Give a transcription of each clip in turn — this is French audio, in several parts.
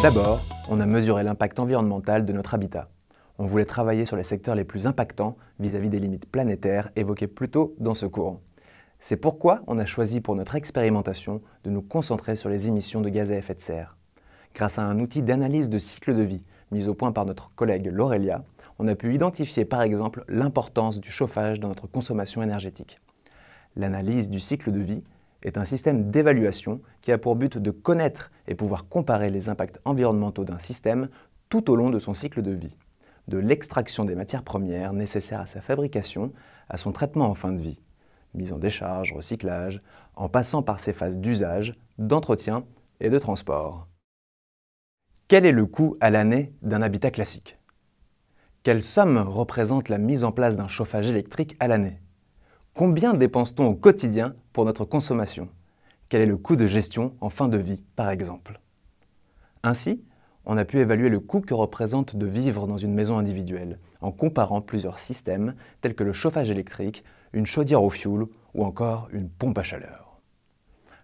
D'abord, on a mesuré l'impact environnemental de notre habitat. On voulait travailler sur les secteurs les plus impactants vis-à-vis des limites planétaires évoquées plus tôt dans ce cours. C'est pourquoi on a choisi pour notre expérimentation de nous concentrer sur les émissions de gaz à effet de serre. Grâce à un outil d'analyse de cycle de vie mis au point par notre collègue Laurelia, on a pu identifier par exemple l'importance du chauffage dans notre consommation énergétique. L'analyse du cycle de vie est un système d'évaluation qui a pour but de connaître et pouvoir comparer les impacts environnementaux d'un système tout au long de son cycle de vie, de l'extraction des matières premières nécessaires à sa fabrication à son traitement en fin de vie, mise en décharge, recyclage, en passant par ses phases d'usage, d'entretien et de transport. Quel est le coût à l'année d'un habitat classique Quelle somme représente la mise en place d'un chauffage électrique à l'année Combien dépense-t-on au quotidien pour notre consommation Quel est le coût de gestion en fin de vie, par exemple Ainsi, on a pu évaluer le coût que représente de vivre dans une maison individuelle en comparant plusieurs systèmes tels que le chauffage électrique, une chaudière au fioul ou encore une pompe à chaleur.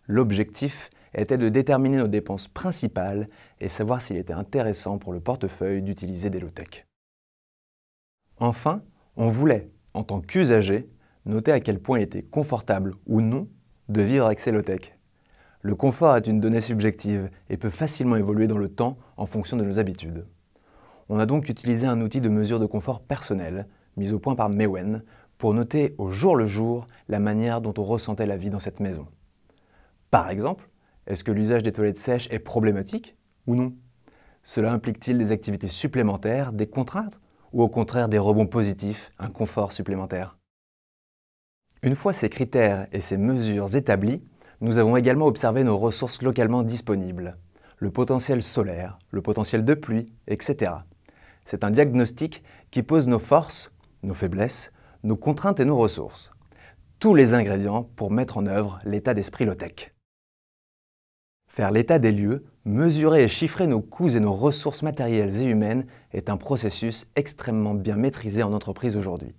L'objectif était de déterminer nos dépenses principales et savoir s'il était intéressant pour le portefeuille d'utiliser des low-tech. Enfin, on voulait, en tant qu'usager, Notez à quel point il était confortable ou non de vivre avec ses Le confort est une donnée subjective et peut facilement évoluer dans le temps en fonction de nos habitudes. On a donc utilisé un outil de mesure de confort personnel, mis au point par Mewen, pour noter au jour le jour la manière dont on ressentait la vie dans cette maison. Par exemple, est-ce que l'usage des toilettes sèches est problématique ou non Cela implique-t-il des activités supplémentaires, des contraintes ou au contraire des rebonds positifs, un confort supplémentaire une fois ces critères et ces mesures établis, nous avons également observé nos ressources localement disponibles, le potentiel solaire, le potentiel de pluie, etc. C'est un diagnostic qui pose nos forces, nos faiblesses, nos contraintes et nos ressources. Tous les ingrédients pour mettre en œuvre l'état d'esprit low-tech. Faire l'état des lieux, mesurer et chiffrer nos coûts et nos ressources matérielles et humaines est un processus extrêmement bien maîtrisé en entreprise aujourd'hui.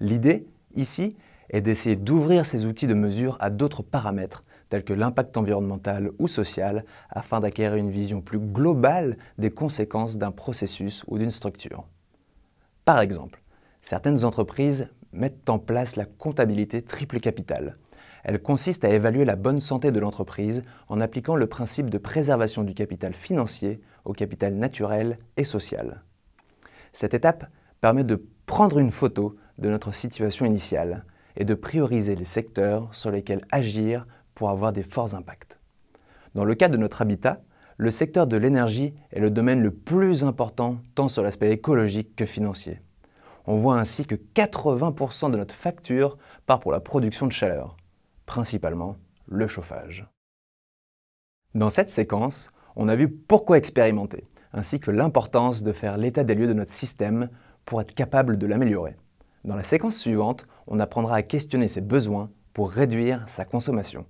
L'idée, ici, et d'essayer d'ouvrir ces outils de mesure à d'autres paramètres, tels que l'impact environnemental ou social, afin d'acquérir une vision plus globale des conséquences d'un processus ou d'une structure. Par exemple, certaines entreprises mettent en place la comptabilité triple capital. Elle consiste à évaluer la bonne santé de l'entreprise en appliquant le principe de préservation du capital financier au capital naturel et social. Cette étape permet de prendre une photo de notre situation initiale, et de prioriser les secteurs sur lesquels agir pour avoir des forts impacts. Dans le cas de notre habitat, le secteur de l'énergie est le domaine le plus important tant sur l'aspect écologique que financier. On voit ainsi que 80% de notre facture part pour la production de chaleur, principalement le chauffage. Dans cette séquence, on a vu pourquoi expérimenter, ainsi que l'importance de faire l'état des lieux de notre système pour être capable de l'améliorer. Dans la séquence suivante, on apprendra à questionner ses besoins pour réduire sa consommation.